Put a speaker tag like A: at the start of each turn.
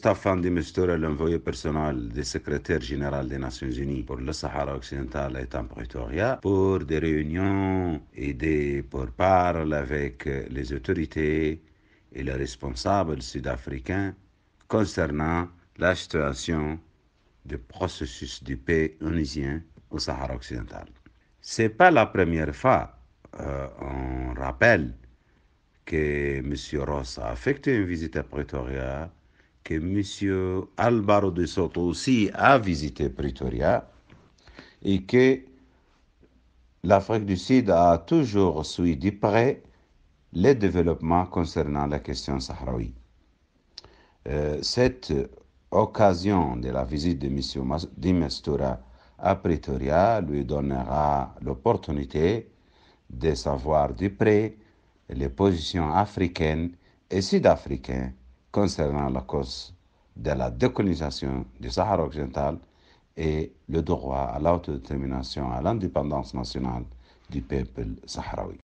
A: Staff de l'envoyé personnel du secrétaire général des Nations Unies pour le Sahara occidental et en Pretoria pour des réunions et des pourparlers avec les autorités et les responsables sud-africains concernant la situation du processus de paix onusien au Sahara occidental. Ce n'est pas la première fois, euh, on rappelle, que M. Ross a effectué une visite à Pretoria que M. Alvaro de Soto aussi a visité Pretoria et que l'Afrique du Sud a toujours suivi de près les développements concernant la question sahraoui. Euh, cette occasion de la visite de M. Dimestura à Pretoria lui donnera l'opportunité de savoir de près les positions africaines et sud-africaines concernant la cause de la décolonisation du Sahara occidental et le droit à l'autodétermination, à l'indépendance nationale du peuple sahraoui.